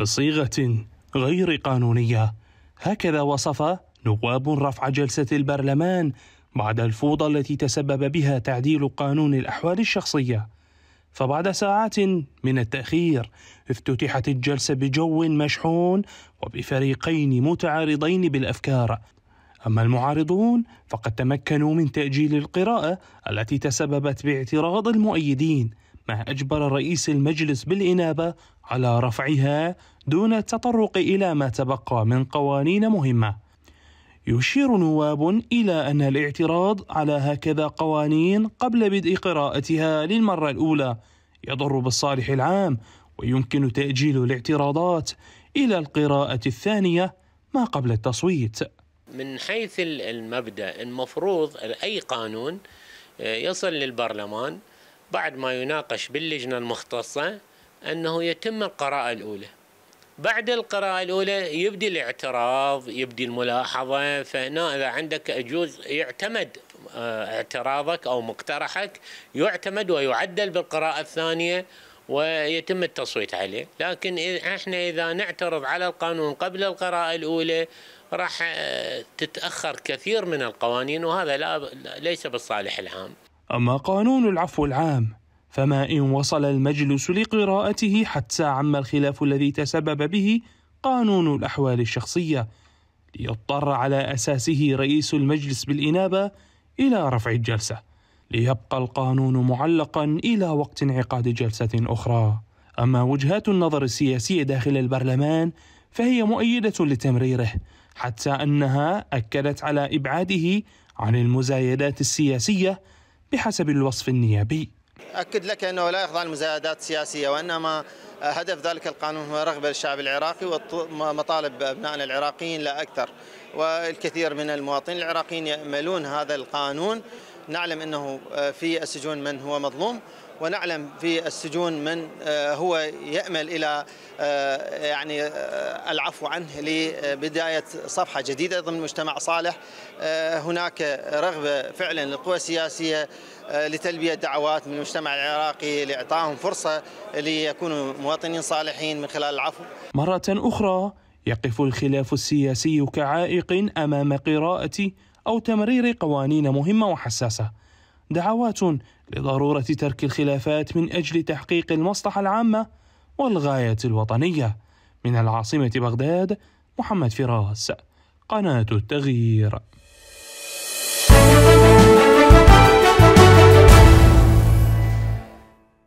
بصيغه غير قانونيه هكذا وصف نواب رفع جلسه البرلمان بعد الفوضى التي تسبب بها تعديل قانون الاحوال الشخصيه فبعد ساعات من التاخير افتتحت الجلسه بجو مشحون وبفريقين متعارضين بالافكار اما المعارضون فقد تمكنوا من تاجيل القراءه التي تسببت باعتراض المؤيدين ما أجبر رئيس المجلس بالإنابة على رفعها دون التطرق إلى ما تبقى من قوانين مهمة. يشير نواب إلى أن الاعتراض على هكذا قوانين قبل بدء قراءتها للمرة الأولى يضر بالصالح العام ويمكن تأجيل الاعتراضات إلى القراءة الثانية ما قبل التصويت. من حيث المبدأ المفروض أي قانون آه، يصل للبرلمان بعد ما يناقش باللجنة المختصة أنه يتم القراءة الأولى بعد القراءة الأولى يبدي الاعتراض يبدي الملاحظة فهنا إذا عندك أجوز يعتمد آه، اعتراضك أو مقترحك يعتمد ويعدل بالقراءة الثانية ويتم التصويت عليه لكن احنا اذا نعترض على القانون قبل القراءه الاولى راح آه، تتاخر كثير من القوانين وهذا لا ليس بالصالح العام أما قانون العفو العام فما إن وصل المجلس لقراءته حتى عم الخلاف الذي تسبب به قانون الأحوال الشخصية ليضطر على أساسه رئيس المجلس بالإنابة إلى رفع الجلسة ليبقى القانون معلقا إلى وقت انعقاد جلسة أخرى أما وجهات النظر السياسية داخل البرلمان فهي مؤيدة لتمريره حتى أنها أكدت على إبعاده عن المزايدات السياسية بحسب الوصف النيابي أكد لك أنه لا يخضع المزايدات السياسية وإنما هدف ذلك القانون هو رغبة الشعب العراقي ومطالب أبنائنا العراقيين لا أكثر والكثير من المواطنين العراقيين يأملون هذا القانون نعلم أنه آه، في السجون من هو مظلوم ونعلم في السجون من آه، هو يأمل إلى آه، يعني العفو عنه لبداية صفحة جديدة ضمن مجتمع صالح هناك رغبة فعلا للقوى السياسية لتلبية دعوات من المجتمع العراقي لإعطائهم فرصة ليكونوا مواطنين صالحين من خلال العفو مرة أخرى يقف الخلاف السياسي كعائق أمام قراءة أو تمرير قوانين مهمة وحساسة دعوات لضرورة ترك الخلافات من أجل تحقيق المصلحة العامة والغاية الوطنية من العاصمة بغداد محمد فراس قناة التغيير